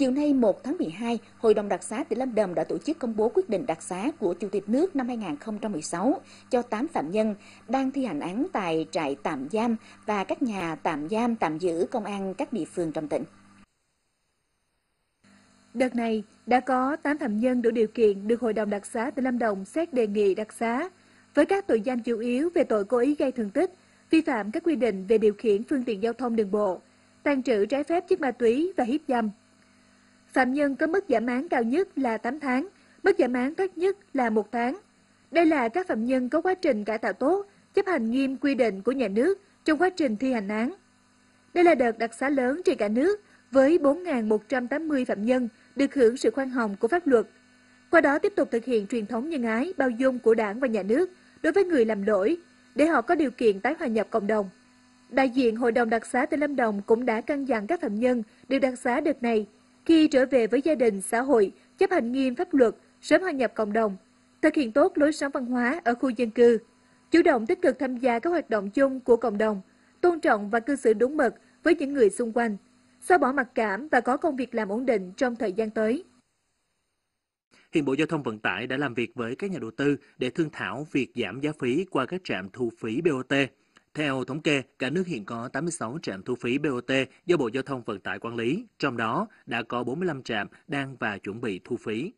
Chiều nay 1 tháng 12, Hội đồng đặc xá tỉnh Lâm Đồng đã tổ chức công bố quyết định đặc xá của Chủ tịch nước năm 2016 cho 8 phạm nhân đang thi hành án tại trại tạm giam và các nhà tạm giam tạm giữ công an các địa phương trong tỉnh. Đợt này, đã có 8 phạm nhân đủ điều kiện được Hội đồng đặc xá tỉnh Lâm Đồng xét đề nghị đặc xá với các tội danh chủ yếu về tội cố ý gây thương tích, vi phạm các quy định về điều khiển phương tiện giao thông đường bộ, tàn trữ trái phép chất ma túy và hiếp dâm phạm nhân có mức giảm án cao nhất là 8 tháng, mức giảm án thấp nhất là 1 tháng. Đây là các phạm nhân có quá trình cải tạo tốt, chấp hành nghiêm quy định của nhà nước trong quá trình thi hành án. Đây là đợt đặc xá lớn trên cả nước với 4.180 phạm nhân được hưởng sự khoan hồng của pháp luật. Qua đó tiếp tục thực hiện truyền thống nhân ái, bao dung của đảng và nhà nước đối với người làm lỗi, để họ có điều kiện tái hòa nhập cộng đồng. Đại diện Hội đồng đặc xá tỉnh Lâm Đồng cũng đã căn dặn các phạm nhân được đặc xá đợt này khi trở về với gia đình, xã hội, chấp hành nghiêm pháp luật, sớm hòa nhập cộng đồng, thực hiện tốt lối sống văn hóa ở khu dân cư, chủ động tích cực tham gia các hoạt động chung của cộng đồng, tôn trọng và cư xử đúng mực với những người xung quanh, xóa bỏ mặc cảm và có công việc làm ổn định trong thời gian tới. Hiện Bộ Giao thông Vận tải đã làm việc với các nhà đầu tư để thương thảo việc giảm giá phí qua các trạm thu phí BOT. Theo thống kê, cả nước hiện có 86 trạm thu phí BOT do Bộ Giao thông Vận tải quản lý, trong đó đã có 45 trạm đang và chuẩn bị thu phí.